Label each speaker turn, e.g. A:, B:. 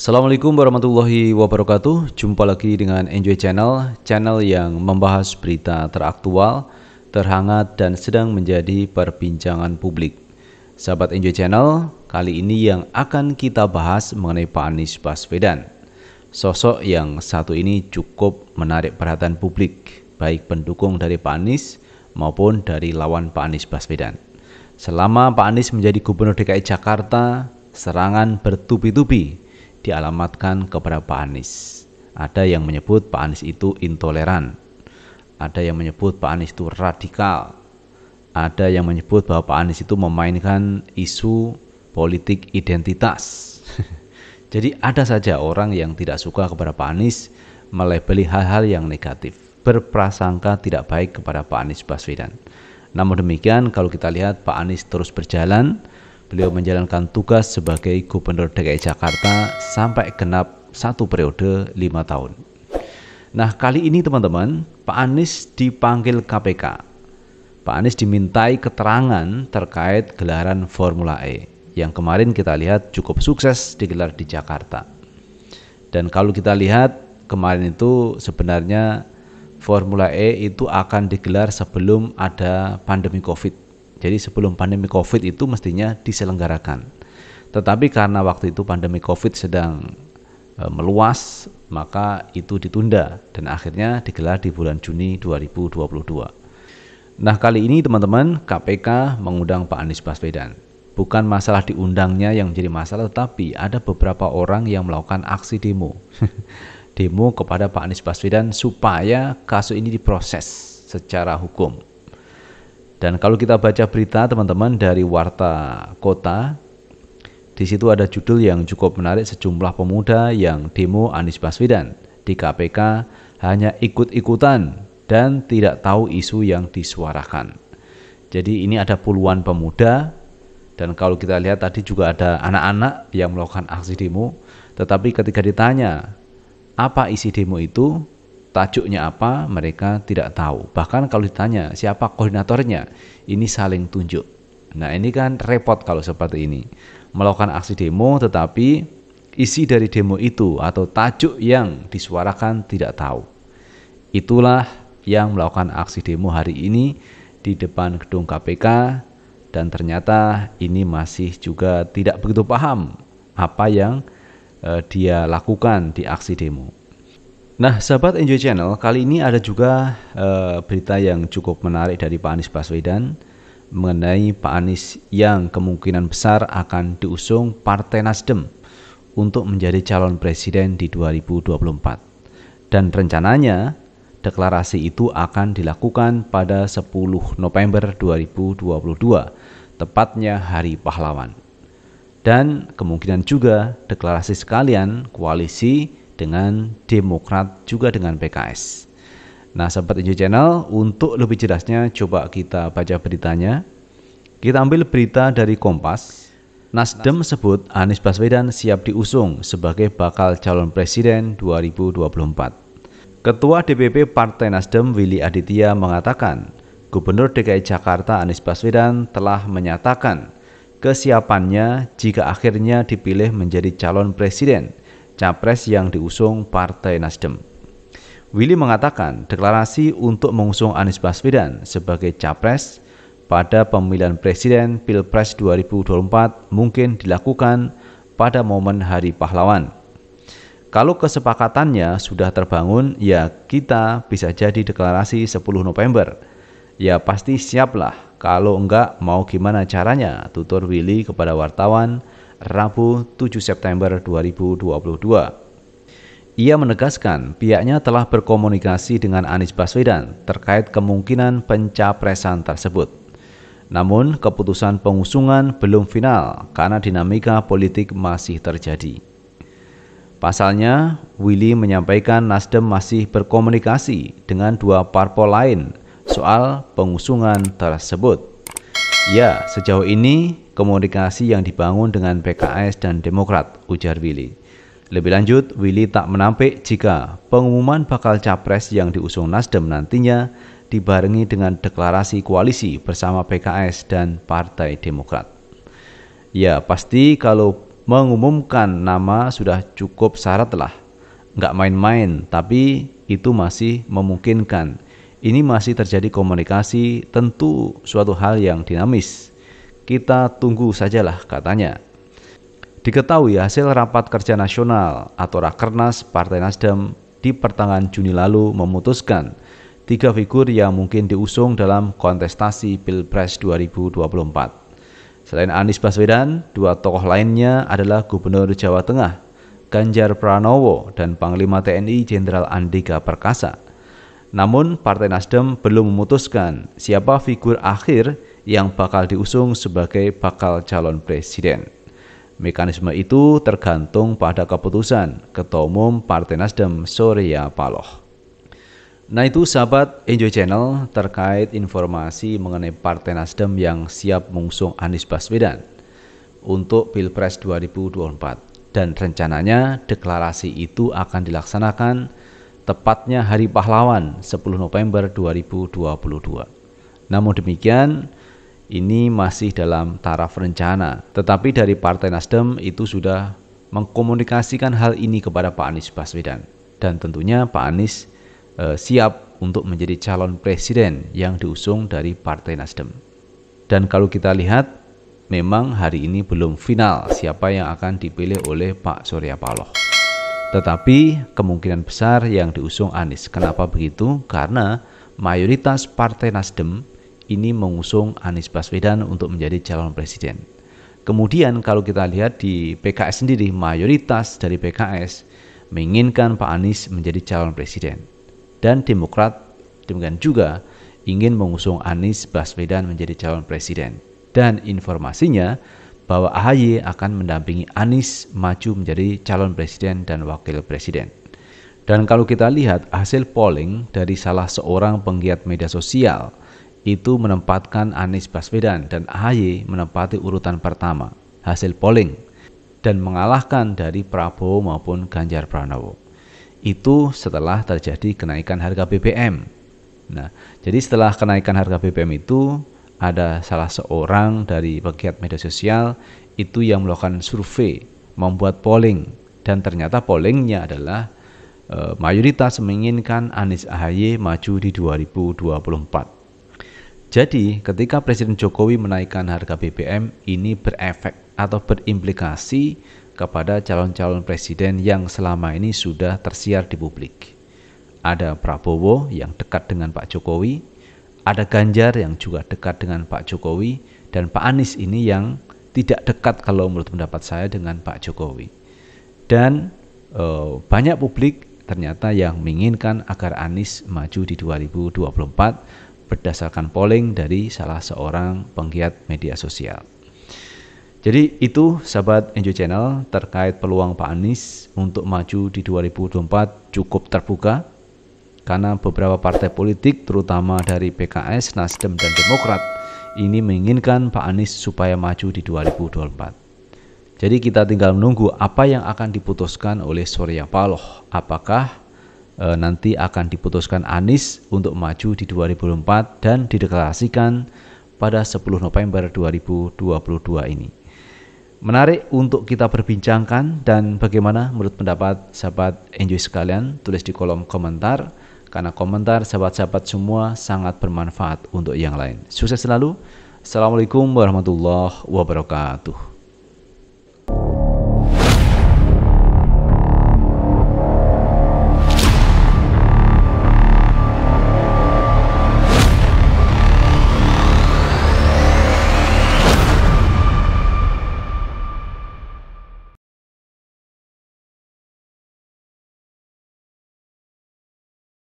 A: Assalamualaikum warahmatullahi wabarakatuh. Jumpa lagi dengan Enjoy Channel, channel yang membahas berita teraktual, terhangat dan sedang menjadi perbincangan publik. Sahabat Enjoy Channel, kali ini yang akan kita bahas mengenai Pak Anies Baswedan. Sosok yang satu ini cukup menarik perhatian publik, baik pendukung dari Pak Anies maupun dari lawan Pak Anies Baswedan. Selama Pak Anies menjadi Gubernur DKI Jakarta, serangan bertubi-tubi dialamatkan kepada Pak Anies. Ada yang menyebut Pak Anies itu intoleran. Ada yang menyebut Pak Anies itu radikal. Ada yang menyebut bahwa Pak Anies itu memainkan isu politik identitas. Jadi ada saja orang yang tidak suka kepada Pak Anies melebeli hal-hal yang negatif, berprasangka tidak baik kepada Pak Anies Baswedan. Namun demikian kalau kita lihat Pak Anies terus berjalan, beliau menjalankan tugas sebagai Gubernur DKI Jakarta sampai genap satu periode lima tahun. Nah kali ini teman-teman, Pak Anies dipanggil KPK. Pak Anies dimintai keterangan terkait gelaran Formula E yang kemarin kita lihat cukup sukses digelar di Jakarta. Dan kalau kita lihat kemarin itu sebenarnya Formula E itu akan digelar sebelum ada pandemi Covid jadi sebelum pandemi COVID itu mestinya diselenggarakan. Tetapi karena waktu itu pandemi COVID sedang e, meluas, maka itu ditunda dan akhirnya digelar di bulan Juni 2022. Nah, kali ini teman-teman, KPK mengundang Pak Anies Baswedan. Bukan masalah diundangnya yang menjadi masalah, tetapi ada beberapa orang yang melakukan aksi demo. demo kepada Pak Anies Baswedan supaya kasus ini diproses secara hukum. Dan kalau kita baca berita teman-teman dari Warta Kota, di situ ada judul yang cukup menarik sejumlah pemuda yang demo Anies Baswedan di KPK hanya ikut-ikutan dan tidak tahu isu yang disuarakan. Jadi ini ada puluhan pemuda dan kalau kita lihat tadi juga ada anak-anak yang melakukan aksi demo, tetapi ketika ditanya apa isi demo itu, tajuknya apa mereka tidak tahu. Bahkan kalau ditanya siapa koordinatornya, ini saling tunjuk. Nah ini kan repot kalau seperti ini. Melakukan aksi demo tetapi isi dari demo itu atau tajuk yang disuarakan tidak tahu. Itulah yang melakukan aksi demo hari ini di depan gedung KPK dan ternyata ini masih juga tidak begitu paham apa yang eh, dia lakukan di aksi demo. Nah, sahabat Enjoy Channel, kali ini ada juga uh, berita yang cukup menarik dari Pak Anies Baswedan mengenai Pak Anies yang kemungkinan besar akan diusung Partai Nasdem untuk menjadi calon presiden di 2024. Dan rencananya deklarasi itu akan dilakukan pada 10 November 2022, tepatnya Hari Pahlawan. Dan kemungkinan juga deklarasi sekalian koalisi dengan Demokrat juga dengan PKS. Nah, sahabat Ijo Channel, untuk lebih jelasnya coba kita baca beritanya. Kita ambil berita dari Kompas. Nasdem sebut Anies Baswedan siap diusung sebagai bakal calon presiden 2024. Ketua DPP Partai Nasdem Willy Aditya mengatakan, Gubernur DKI Jakarta Anies Baswedan telah menyatakan kesiapannya jika akhirnya dipilih menjadi calon presiden – capres yang diusung Partai Nasdem. Willy mengatakan deklarasi untuk mengusung Anies Baswedan sebagai capres pada pemilihan presiden Pilpres 2024 mungkin dilakukan pada momen Hari Pahlawan. Kalau kesepakatannya sudah terbangun, ya kita bisa jadi deklarasi 10 November. Ya pasti siaplah, kalau enggak mau gimana caranya, tutur Willy kepada wartawan Rabu 7 September 2022. Ia menegaskan pihaknya telah berkomunikasi dengan Anies Baswedan terkait kemungkinan pencapresan tersebut. Namun, keputusan pengusungan belum final karena dinamika politik masih terjadi. Pasalnya, Willy menyampaikan Nasdem masih berkomunikasi dengan dua parpol lain soal pengusungan tersebut. Ya, sejauh ini komunikasi yang dibangun dengan PKS dan Demokrat, ujar Willy. Lebih lanjut, Willy tak menampik jika pengumuman bakal capres yang diusung Nasdem nantinya dibarengi dengan deklarasi koalisi bersama PKS dan Partai Demokrat. Ya, pasti kalau mengumumkan nama sudah cukup syarat lah. Nggak main-main, tapi itu masih memungkinkan. Ini masih terjadi komunikasi, tentu suatu hal yang dinamis. Kita tunggu sajalah katanya. Diketahui hasil rapat kerja nasional atau Rakernas Partai Nasdem di pertengahan Juni lalu memutuskan tiga figur yang mungkin diusung dalam kontestasi Pilpres 2024. Selain Anies Baswedan, dua tokoh lainnya adalah Gubernur Jawa Tengah Ganjar Pranowo dan Panglima TNI Jenderal Andika Perkasa. Namun, Partai Nasdem belum memutuskan siapa figur akhir yang bakal diusung sebagai bakal calon presiden. Mekanisme itu tergantung pada keputusan Ketua Umum Partai Nasdem Surya Paloh. Nah itu sahabat Enjoy Channel terkait informasi mengenai Partai Nasdem yang siap mengusung Anies Baswedan untuk Pilpres 2024 dan rencananya deklarasi itu akan dilaksanakan tepatnya Hari Pahlawan 10 November 2022. Namun demikian, ini masih dalam taraf rencana. Tetapi dari Partai Nasdem itu sudah mengkomunikasikan hal ini kepada Pak Anies Baswedan. Dan tentunya Pak Anies e, siap untuk menjadi calon presiden yang diusung dari Partai Nasdem. Dan kalau kita lihat, memang hari ini belum final siapa yang akan dipilih oleh Pak Surya Paloh. Tetapi kemungkinan besar yang diusung Anies. Kenapa begitu? Karena mayoritas Partai Nasdem ini mengusung Anies Baswedan untuk menjadi calon presiden. Kemudian kalau kita lihat di PKS sendiri, mayoritas dari PKS menginginkan Pak Anies menjadi calon presiden. Dan Demokrat demikian juga ingin mengusung Anies Baswedan menjadi calon presiden. Dan informasinya bahwa AHY akan mendampingi Anies maju menjadi calon presiden dan wakil presiden. Dan kalau kita lihat hasil polling dari salah seorang penggiat media sosial – itu menempatkan Anies Baswedan dan AHY menempati urutan pertama hasil polling dan mengalahkan dari Prabowo maupun Ganjar Pranowo. Itu setelah terjadi kenaikan harga BBM. Nah, jadi setelah kenaikan harga BBM itu ada salah seorang dari pegiat media sosial itu yang melakukan survei, membuat polling dan ternyata pollingnya adalah e, mayoritas menginginkan Anies AHY maju di 2024. Jadi, ketika Presiden Jokowi menaikkan harga BBM, ini berefek atau berimplikasi kepada calon-calon presiden yang selama ini sudah tersiar di publik. Ada Prabowo yang dekat dengan Pak Jokowi, ada Ganjar yang juga dekat dengan Pak Jokowi, dan Pak Anies ini yang tidak dekat kalau menurut pendapat saya dengan Pak Jokowi. Dan e, banyak publik ternyata yang menginginkan agar Anies maju di 2024 berdasarkan polling dari salah seorang penggiat media sosial. Jadi itu sahabat Enjoy Channel terkait peluang Pak Anies untuk maju di 2024 cukup terbuka karena beberapa partai politik terutama dari PKS, Nasdem, dan Demokrat ini menginginkan Pak Anies supaya maju di 2024. Jadi kita tinggal menunggu apa yang akan diputuskan oleh Surya Paloh. Apakah e, nanti akan diputuskan Anies untuk maju di 2004 dan dideklarasikan pada 10 November 2022 ini. Menarik untuk kita perbincangkan dan bagaimana menurut pendapat sahabat enjoy sekalian tulis di kolom komentar karena komentar sahabat-sahabat semua sangat bermanfaat untuk yang lain. Sukses selalu. Assalamualaikum warahmatullahi wabarakatuh.